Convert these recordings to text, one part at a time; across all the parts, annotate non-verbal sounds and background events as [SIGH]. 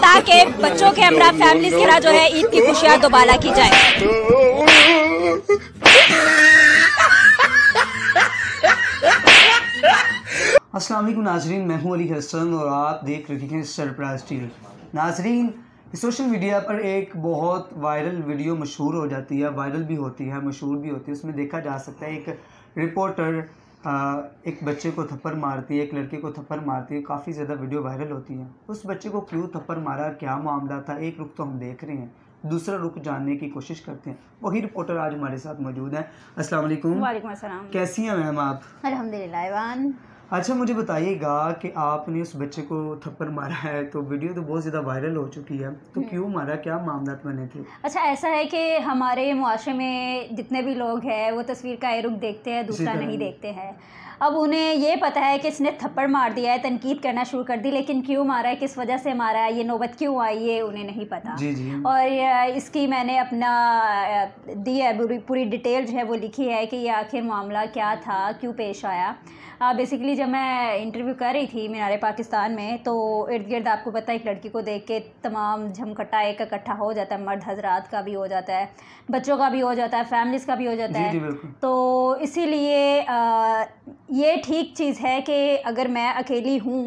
ताकि बच्चों के हमारा फैमिली के जो है ईद की खुशियाँ दोबारा की जाए अस्सलाम नाजरीन मैं हूँ अली हसन और आप देख रहे हैं सरप्राइज टीवी नाजरीन सोशल मीडिया पर एक बहुत वायरल वीडियो मशहूर हो जाती है वायरल भी होती है मशहूर भी होती है उसमें देखा जा सकता है एक रिपोर्टर एक बच्चे को थप्पड़ मारती है एक लड़के को थप्पड़ मारती है काफ़ी ज़्यादा वीडियो वायरल होती है उस बच्चे को क्यों थप्पड़ मारा क्या मामला था एक रुख तो हम देख रहे हैं दूसरा रुख जानने की कोशिश करते हैं वही रिपोर्टर आज हमारे साथ मौजूद है अस्सलाम कैसी हैं मैम आप अल्हम्दुलिल्लाह अच्छा मुझे बताइएगा कि आपने उस बच्चे को थप्पड़ मारा है तो वीडियो तो बहुत ज़्यादा वायरल हो चुकी है तो हम्म। क्यों मारा क्या मामला बने थे अच्छा ऐसा है कि हमारे मुआरे में जितने भी लोग हैं वो तस्वीर का रुख देखते हैं दूसरा नहीं देखते हैं अब उन्हें ये पता है कि इसने थप्पड़ मार दिया है तनकीद करना शुरू कर दी लेकिन क्यों मारा है किस वजह से मारा है ये नौबत क्यों आई ये उन्हें नहीं पता जी जी। और इसकी मैंने अपना दी है पूरी डिटेल जो है वो लिखी है कि ये आखिर मामला क्या था क्यों पेश आया बेसिकली जब मैं इंटरव्यू कर रही थी मीनारे पाकिस्तान में तो इर्द गिर्द आपको पता है एक लड़की को देख के तमाम झमकट्टा एक इकट्ठा हो जाता है मर्द हजरात का भी हो जाता है बच्चों का भी हो जाता है फैमिलीज़ का भी हो जाता है तो इसीलिए ये ठीक चीज़ है कि अगर मैं अकेली हूँ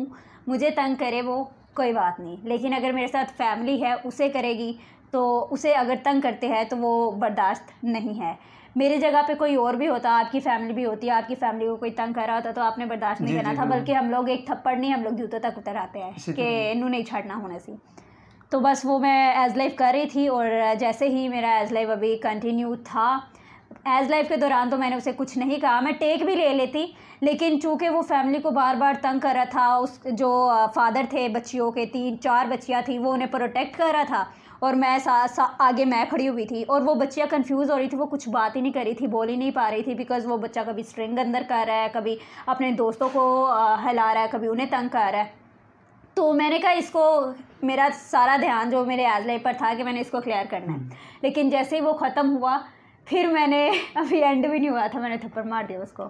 मुझे तंग करे वो कोई बात नहीं लेकिन अगर मेरे साथ फैमिली है उसे करेगी तो उसे अगर तंग करते हैं तो वो बर्दाश्त नहीं है मेरी जगह पे कोई और भी होता आपकी फैमिली भी होती है आपकी फैमिली को कोई तंग कर रहा होता तो आपने बर्दाश्त नहीं करना था हाँ। बल्कि हम लोग एक थप्पड़ नहीं हम लोग जूतों तक उतर आते हैं कि इनू नहीं छाड़ना होना सी तो बस वो मैं एज लाइफ कर रही थी और जैसे ही मेरा एज लाइफ अभी कंटिन्यू था एज लाइफ के दौरान तो मैंने उसे कुछ नहीं कहा मैं टेक भी ले लेती लेकिन चूँकि वो फैमिली को बार बार तंग कर रहा था उस जो फादर थे बच्चियों के तीन चार बच्चियाँ थी वो उन्हें प्रोटेक्ट कर रहा था और मैं सा, सा आगे मैं खड़ी हुई थी और वो बच्चियाँ कंफ्यूज हो रही थी वो कुछ बात ही नहीं कर रही थी बोल ही नहीं पा रही थी बिकॉज़ वो बच्चा कभी स्ट्रिंग अंदर कर रहा है कभी अपने दोस्तों को हिला रहा है कभी उन्हें तंग कर रहा है तो मैंने कहा इसको मेरा सारा ध्यान जो मेरे एज लाइफ पर था कि मैंने इसको क्लियर करना है हम्म। लेकिन जैसे ही वो ख़त्म हुआ फिर मैंने अभी एंड भी नहीं हुआ था मैंने थप्पड़ मार दिया उसको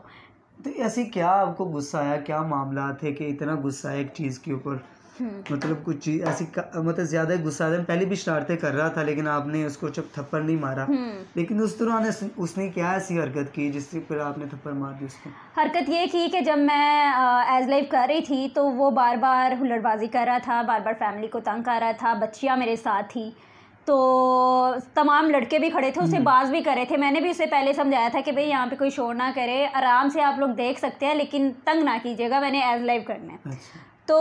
तो ऐसे क्या आपको गुस्सा आया क्या मामला थे कि इतना गुस्सा है एक चीज़ के ऊपर हम्म। मतलब कुछ चीज ऐसी मतलब ज्यादा गुस्सा था पहले भी शरारतें कर रहा था लेकिन आपने उसको जब थप्पड़ नहीं मारा हम्म। लेकिन उस दौरान उसने क्या ऐसी हरकत की जिससे फिर आपने थप्पड़ मार दी उसको हरकत ये की कि जब मैं एज लाइफ कर रही थी तो वो बार बार हुल्लड़बाजी कर रहा था बार बार फैमिली को तंग कर रहा था बच्चियाँ मेरे साथ थी तो तमाम लड़के भी खड़े थे उसे हम्म। बाज भी कर रहे थे मैंने भी उसे पहले समझाया था कि भाई यहाँ पे कोई शोर ना करे आराम से आप लोग देख सकते हैं लेकिन तंग ना कीजिएगा मैंने एज लाइव करना है अच्छा। तो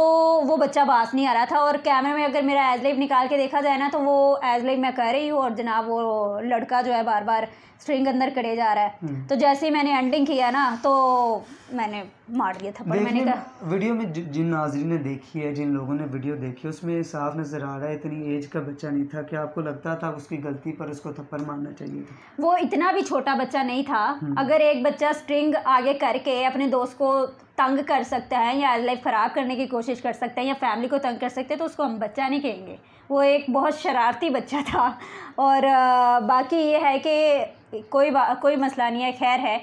वो बच्चा बास नहीं आ रहा था और कैमरे में अगर मेरा एज लाइव निकाल के देखा जाए ना तो वो एज लाइव मैं कर रही हूँ और जनाब वो लड़का जो है बार बार स्ट्रिंग अंदर करे जा रहा है हम्म। तो जैसे ही मैंने एंडिंग किया ना तो मैंने मार दिया पर मैंने कहा वीडियो में जिन नाजरी ने देखी है जिन लोगों ने वीडियो देखी है उसमें साफ नज़र आ रहा है इतनी एज का बच्चा नहीं था क्या आपको लगता था उसकी गलती पर उसको थप्पड़ मारना चाहिए था वो इतना भी छोटा बच्चा नहीं था हम्म। अगर एक बच्चा स्ट्रिंग आगे करके अपने दोस्त को तंग कर सकता है या लाइफ ख़राब करने की कोशिश कर सकता है या फैमिली को तंग कर सकते हैं तो उसको हम बच्चा नहीं कहेंगे वो एक बहुत शरारती बच्चा था और बाकी ये है कि कोई कोई मसला नहीं है खैर है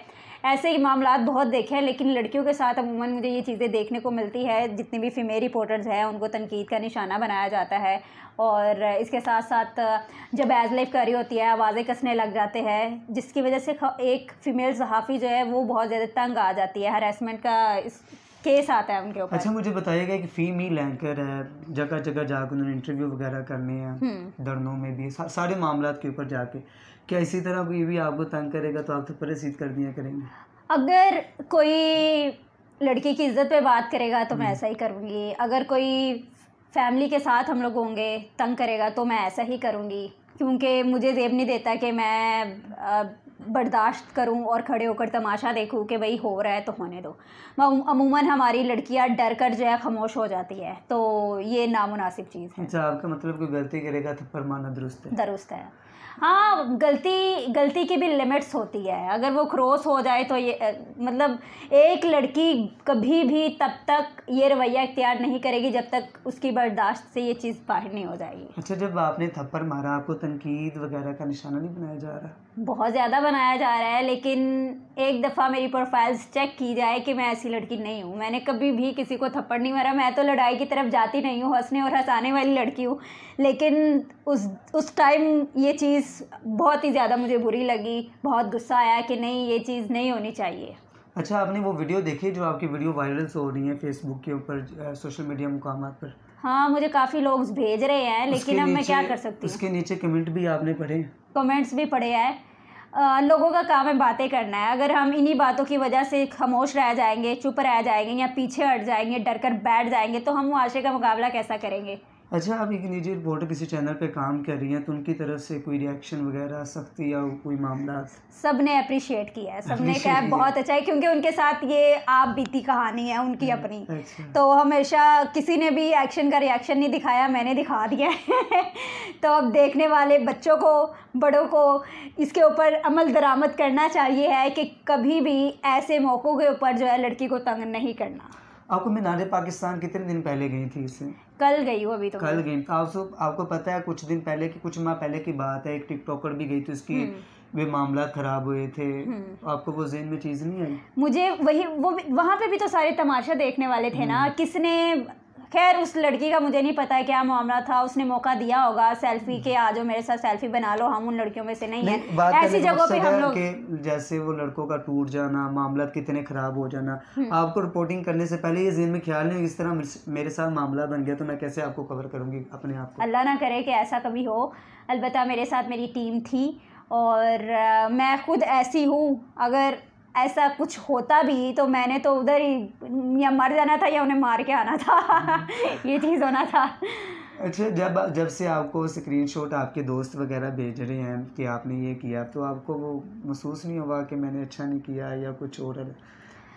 ऐसे ही मामला बहुत देखे हैं लेकिन लड़कियों के साथ अमूमन मुझे ये चीज़ें देखने को मिलती है जितने भी फीमेल रिपोर्टर्स हैं उनको तनकीद का निशाना बनाया जाता है और इसके साथ साथ जब एज लाइफ करी होती है आवाज़ें कसने लग जाते हैं जिसकी वजह से एक फ़ीमेल सहाफ़ी जो है वो बहुत ज़्यादा तंग आ जाती है हरेसमेंट का इस केस आता है उनके ऊपर अच्छा मुझे बताइएगा कि फीमेल एंकर है जगह जगह जाकर उन्होंने इंटरव्यू वगैरह करने हैं धरनों हम्म। में भी सा, सारे मामला के ऊपर जाके क्या इसी तरह ये भी आपको तंग करेगा तो आप तो परेशान कर दिया करेंगे अगर कोई लड़की की इज्जत पे बात करेगा तो मैं हम्म। ऐसा ही करूँगी अगर कोई फैमिली के साथ हम लोग होंगे तंग करेगा तो मैं ऐसा ही करूँगी क्योंकि मुझे जेब नहीं देता कि मैं बर्दाश्त करूं और खड़े होकर तमाशा देखूं कि भाई हो रहा है तो होने दो अमूमन हमारी लड़कियां डर कर जो है खामोश हो जाती है तो ये नामुनासिब चीज़ है अच्छा आपका मतलब कोई गलती करेगा तो फरमाना दुरुस्त है दुरुस्त है हाँ गलती गलती की भी लिमिट्स होती है अगर वो क्रॉस हो जाए तो ये मतलब एक लड़की कभी भी तब तक ये रवैया इख्तियार नहीं करेगी जब तक उसकी बर्दाश्त से ये चीज़ बाहर नहीं हो जाएगी अच्छा जब आपने थप्पड़ मारा आपको तनकीद वगैरह का निशाना नहीं बनाया जा रहा बहुत ज़्यादा बनाया जा रहा है लेकिन एक दफ़ा मेरी प्रोफाइल्स चेक की जाए कि मैं ऐसी लड़की नहीं हूँ मैंने कभी भी किसी को थप्पड़ नहीं मारा मैं तो लड़ाई की तरफ जाती नहीं हूँ हंसने और हंसाने वाली लड़की हूँ लेकिन उस उस टाइम ये चीज़ चीज़ बहुत ही ज़्यादा मुझे बुरी लगी बहुत गुस्सा आया कि नहीं ये चीज़ नहीं होनी चाहिए अच्छा आपने वो वीडियो देखी जो आपकी वीडियो वायरल हो रही है फेसबुक के ऊपर सोशल मीडिया मुकाम पर हाँ मुझे काफ़ी लोग भेज रहे हैं लेकिन अब मैं क्या कर सकती हूँ उसके नीचे कमेंट भी आपने पढ़े कमेंट्स भी पढ़े हैं लोगों का काम है बातें करना है अगर हम इन्हीं बातों की वजह से खामोश रह जाएंगे चुप रह जाएंगे या पीछे हट जाएंगे डर कर बैठ जाएंगे तो हम मुआरे का मुकाबला कैसा करेंगे अच्छा आप एक निजी रिपोर्टर किसी चैनल पे काम कर रही हैं तो उनकी तरफ से कोई रिएक्शन वगैरह सख्ती या कोई मामला सब ने अप्रिशिएट किया है सब ने कहा बहुत अच्छा है क्योंकि उनके साथ ये आप बीती कहानी है उनकी हम्म, अपनी अच्छा। तो हमेशा किसी ने भी एक्शन का रिएक्शन नहीं दिखाया मैंने दिखा दिया है [LAUGHS] तो अब देखने वाले बच्चों को बड़ों को इसके ऊपर अमल दरामद करना चाहिए है कि कभी भी ऐसे मौक़ों के ऊपर जो है लड़की को तंग नहीं करना आपको मीनारे पाकिस्तान कितने दिन पहले गई थी इससे कल गई हो अभी तो कल गई आपको आपको पता है कुछ दिन पहले की कुछ माह पहले की बात है एक टिकटॉकर भी गई थी उसकी हम्म। वे मामला खराब हुए थे हम्म। आपको वो जेन में चीज़ नहीं आई मुझे वही वो वहाँ पे भी तो सारे तमाशा देखने वाले थे ना हम्म। किसने खैर उस लड़की का मुझे नहीं पता है क्या मामला था उसने मौका दिया होगा सेल्फी के आज मेरे साथ सेल्फी बना लो हम उन लड़कियों में से नहीं, नहीं है ऐसी जगह पे हम लोग जैसे वो लड़कों का टूट जाना मामला कितने खराब हो जाना हम्म। आपको रिपोर्टिंग करने से पहले ये में ख्याल नहीं इस तरह मेरे साथ मामला बन गया तो मैं कैसे आपको कवर करूंगी अपने आप अल्लाह ना करे कि ऐसा कभी हो अलबत् मेरे साथ मेरी टीम थी और मैं खुद ऐसी हूँ अगर ऐसा कुछ होता भी तो मैंने तो उधर ही या मर जाना था या उन्हें मार के आना था [LAUGHS] ये चीज़ होना था अच्छा जब जब से आपको स्क्रीनशॉट आपके दोस्त वगैरह भेज रहे हैं कि आपने ये किया तो आपको वो महसूस नहीं हुआ कि मैंने अच्छा नहीं किया या कुछ और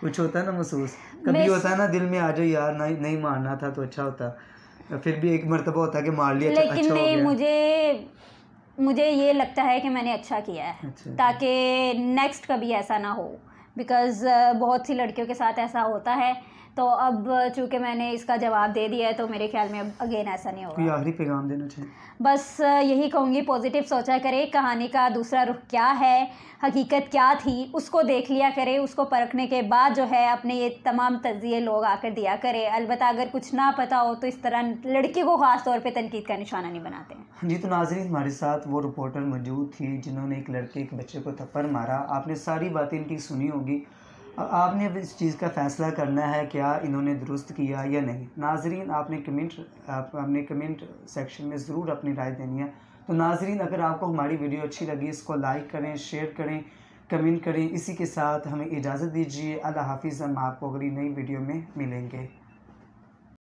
कुछ होता है ना महसूस कभी होता है ना दिल में आ जाओ यार नहीं नहीं मारना था तो अच्छा होता फिर भी एक मरतबा होता कि मार लिया अच्छा- लेकिन अच्छा नहीं मुझे मुझे ये लगता है कि मैंने अच्छा किया है अच्छा। ताकि नेक्स्ट कभी ऐसा ना हो बिकॉज़ बहुत सी लड़कियों के साथ ऐसा होता है तो अब चूँकि मैंने इसका जवाब दे दिया है तो मेरे ख्याल में अब अगेन ऐसा नहीं होगा आखिरी पैगाम देना चाहिए बस यही कहूँगी पॉजिटिव सोचा करे कहानी का दूसरा रुख क्या है हकीकत क्या थी उसको देख लिया करे उसको परखने के बाद जो है अपने ये तमाम तजिए लोग आकर दिया करे अलबत् अगर कुछ ना पता हो तो इस तरह लड़की को ख़ास तौर पर तनकीद का निशाना नहीं बनाते हैं जी तो नाजरीन हमारे साथ वो रिपोर्टर मौजूद थी जिन्होंने एक लड़के एक बच्चे को थप्पड़ मारा आपने सारी बातें इनकी सुनी होगी अब आपने अब इस चीज़ का फ़ैसला करना है क्या इन्होंने दुरुस्त किया या नहीं नाजरीन आपने कमेंट आप अपने कमेंट सेक्शन में ज़रूर अपनी राय देनी है तो नाजरीन अगर आपको हमारी वीडियो अच्छी लगी इसको लाइक करें शेयर करें कमेंट करें इसी के साथ हमें इजाज़त दीजिए अल्लाह हाफिज़ हम आपको अगली नई वीडियो में मिलेंगे